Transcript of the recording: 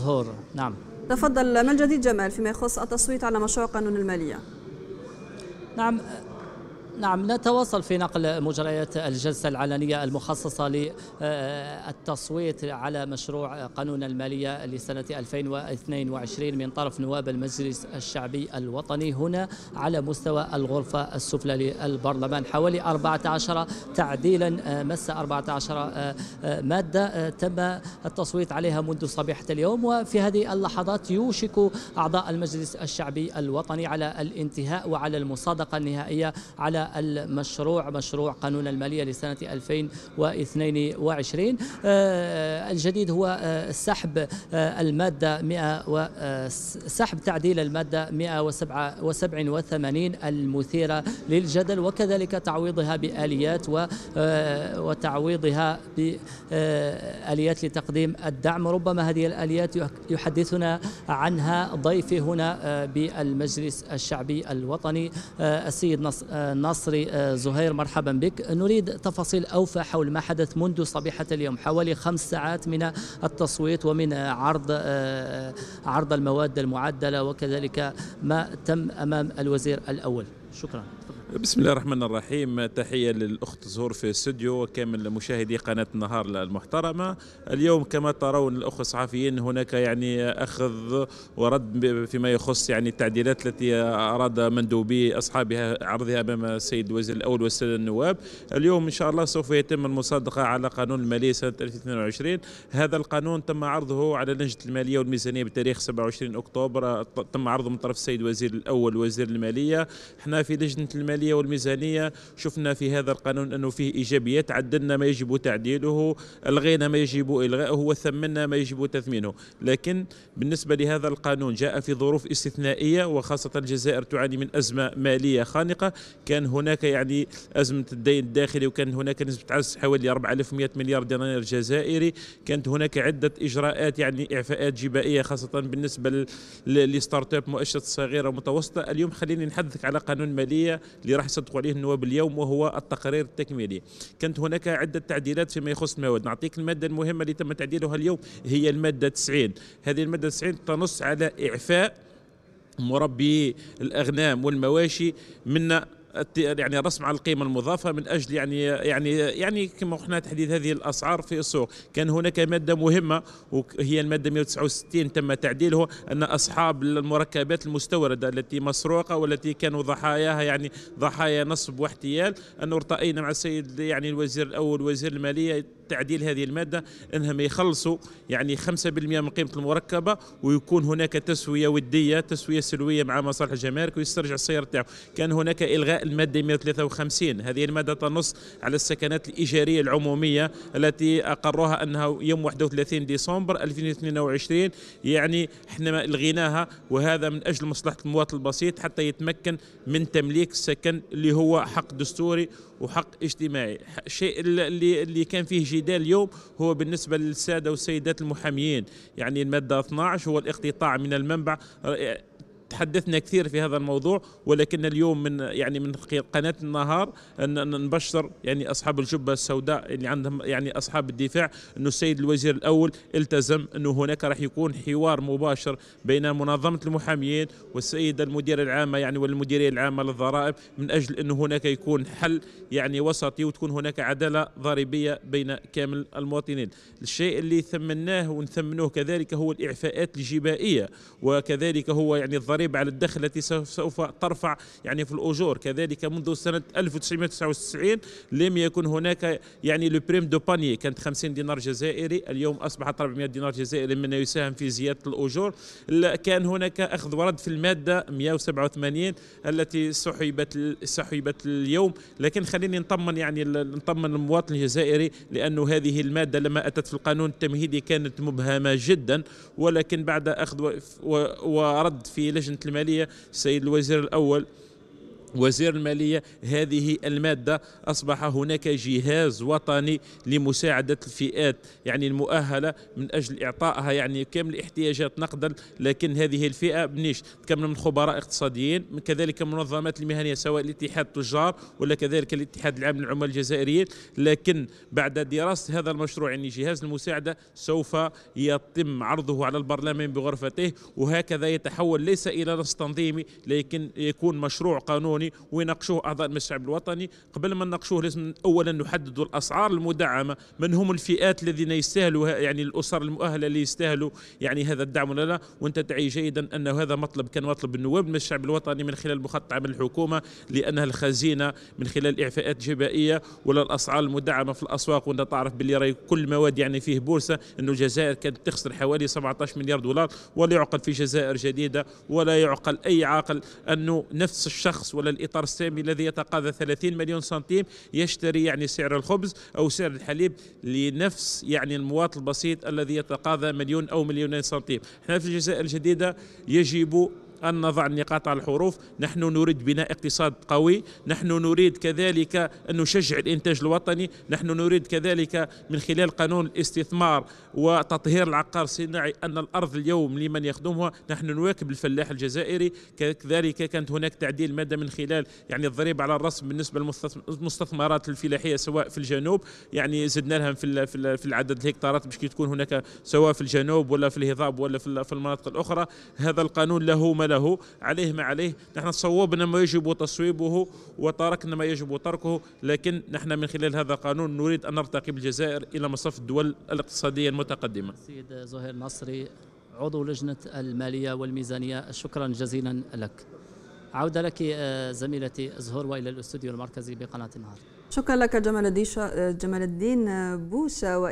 ظهور نعم تفضل ما الجديد جمال فيما يخص التصويت على مشروع قانون المالية نعم نعم نتواصل في نقل مجريات الجلسة العلنية المخصصة للتصويت على مشروع قانون المالية لسنة 2022 من طرف نواب المجلس الشعبي الوطني هنا على مستوى الغرفة السفلى للبرلمان حوالي 14 تعديلا مس 14 مادة تم التصويت عليها منذ صبيحة اليوم وفي هذه اللحظات يوشك أعضاء المجلس الشعبي الوطني على الانتهاء وعلى المصادقة النهائية على المشروع مشروع قانون المالية لسنة 2022 آه، آه، الجديد هو آه، سحب المادة 100 سحب تعديل المادة 187 المثيرة للجدل وكذلك تعويضها بآليات وتعويضها بآليات لتقديم الدعم ربما هذه الآليات يحدثنا عنها ضيفي هنا بالمجلس الشعبي الوطني السيد نصر المصري آه، زهير مرحبا بك نريد تفاصيل أوفى حول ما حدث منذ صبيحة اليوم حوالي خمس ساعات من التصويت ومن عرض آه، عرض المواد المعدلة وكذلك ما تم أمام الوزير الأول شكرا بسم الله الرحمن الرحيم تحية للأخت زهور في الاستوديو وكامل مشاهدي قناة النهار المحترمة اليوم كما ترون الأخوة الصحفيين هناك يعني أخذ ورد فيما يخص يعني التعديلات التي أراد مندوبي أصحابها عرضها أمام السيد الوزير الأول والسادة النواب اليوم إن شاء الله سوف يتم المصادقة على قانون المالية سنة 2022 هذا القانون تم عرضه على لجنة المالية والميزانية بتاريخ 27 أكتوبر تم عرضه من طرف السيد وزير الأول وزير المالية احنا في لجنة المالية الماليه والميزانيه شفنا في هذا القانون انه فيه ايجابيات عدلنا ما يجب تعديله الغينا ما يجب الغائه وثمنا ما يجب تثمينه لكن بالنسبه لهذا القانون جاء في ظروف استثنائيه وخاصه الجزائر تعاني من ازمه ماليه خانقه كان هناك يعني ازمه الدين الداخلي وكان هناك نسبه عجز حوالي 4100 مليار دينار جزائري كانت هناك عده اجراءات يعني اعفاءات جبائيه خاصه بالنسبه للستارت اب مؤشرات صغيره ومتوسطه اليوم خليني نحدثك على قانون ماليه اللي راح يصدقوا عليه النواب اليوم وهو التقرير التكميلي كانت هناك عدة تعديلات فيما يخص المواد نعطيك المادة المهمة اللي تم تعديلها اليوم هي المادة 90 هذه المادة 90 تنص على إعفاء مربي الأغنام والمواشي من يعني الرسم على القيمه المضافه من اجل يعني يعني يعني كما قلنا تحديد هذه الاسعار في السوق، كان هناك ماده مهمه وهي الماده 169 تم تعديله ان اصحاب المركبات المستورده التي مسروقه والتي كانوا ضحاياها يعني ضحايا نصب واحتيال انه ارتئينا مع السيد يعني الوزير الاول وزير الماليه تعديل هذه الماده انهم يخلصوا يعني 5% من قيمه المركبه ويكون هناك تسويه وديه تسويه سلويه مع مصالح الجمارك ويسترجع السياره تاعو، كان هناك الغاء المادة 153 هذه المادة تنص على السكنات الإيجارية العمومية التي أقرها أنها يوم 31 ديسمبر 2022 يعني احنا الغيناها وهذا من أجل مصلحة المواطن البسيط حتى يتمكن من تمليك السكن اللي هو حق دستوري وحق اجتماعي الشيء اللي, اللي كان فيه جدال اليوم هو بالنسبة للسادة والسيدات المحاميين يعني المادة 12 هو الاقتطاع من المنبع تحدثنا كثير في هذا الموضوع ولكن اليوم من يعني من قناه النهار نبشر يعني اصحاب الجبه السوداء اللي عندهم يعني اصحاب الدفاع انه السيد الوزير الاول التزم انه هناك راح يكون حوار مباشر بين منظمه المحاميين والسيد المديره العامه يعني والمديريه العامه للضرائب من اجل انه هناك يكون حل يعني وسطي وتكون هناك عداله ضريبيه بين كامل المواطنين الشيء اللي ثمناه ونثمنوه كذلك هو الاعفاءات الجبائيه وكذلك هو يعني الضريبه الضريبة على الدخل التي سوف ترفع يعني في الأجور كذلك منذ سنة 1999 لم يكن هناك يعني لو بريم دو باني كانت 50 دينار جزائري اليوم أصبحت 400 دينار جزائري مما يساهم في زيادة الأجور كان هناك أخذ ورد في المادة 187 التي سحبت سحبت اليوم لكن خليني نطمن يعني نطمن المواطن الجزائري لأنه هذه المادة لما أتت في القانون التمهيدي كانت مبهمة جدا ولكن بعد أخذ ورد في لجنة لجنه الماليه السيد الوزير الاول وزير المالية هذه المادة أصبح هناك جهاز وطني لمساعدة الفئات يعني المؤهلة من أجل إعطائها يعني كامل الاحتياجات نقدا لكن هذه الفئة بنيش تكمل من خبراء اقتصاديين من كذلك المنظمات المهنية سواء الاتحاد التجار ولا كذلك الاتحاد العام للعمال الجزائريين لكن بعد دراسة هذا المشروع يعني جهاز المساعدة سوف يتم عرضه على البرلمان بغرفته وهكذا يتحول ليس إلى نص تنظيمي لكن يكون مشروع قانوني القانوني ويناقشوه اعضاء الشعب الوطني قبل ما نناقشوه لازم اولا نحدد الاسعار المدعمه من هم الفئات الذين يستاهلوا يعني الاسر المؤهله اللي يستاهلوا يعني هذا الدعم ولا لا وانت تعي جيدا انه هذا مطلب كان مطلب النواب من الشعب الوطني من خلال مخطط عمل الحكومه لانها الخزينه من خلال اعفاءات جبائيه ولا الاسعار المدعمه في الاسواق وانت تعرف باللي راي كل مواد يعني فيه بورصه انه الجزائر كانت تخسر حوالي 17 مليار دولار ولا يعقل في جزائر جديده ولا يعقل اي عاقل انه نفس الشخص ولا الإطار السامي الذي يتقاضى 30 مليون سنتيم يشتري يعني سعر الخبز أو سعر الحليب لنفس يعني المواطن البسيط الذي يتقاضى مليون أو مليونين سنتيم احنا في الجزائر الجديدة يجب أن نضع النقاط على الحروف نحن نريد بناء اقتصاد قوي نحن نريد كذلك أن نشجع الإنتاج الوطني نحن نريد كذلك من خلال قانون الاستثمار وتطهير العقار الصناعي أن الأرض اليوم لمن يخدمها نحن نواكب الفلاح الجزائري كذلك كانت هناك تعديل مادة من خلال يعني الضريبة على الرسم بالنسبة للمستثمرات الفلاحية سواء في الجنوب يعني زدنا لها في في العدد الهكتارات باش تكون هناك سواء في الجنوب ولا في الهضاب ولا في المناطق الأخرى هذا القانون له ما له عليه ما عليه نحن صوبنا ما يجب تصويبه وتركنا ما يجب تركه لكن نحن من خلال هذا القانون نريد أن نرتقي بالجزائر إلى مصف الدول الاقتصادية المتقدمة سيد زهير نصري عضو لجنة المالية والميزانية شكرا جزيلا لك عودة لك آه، زميلتي زهور وإلى الأستوديو المركزي بقناة النهار شكرا لك جمال الدين بوشا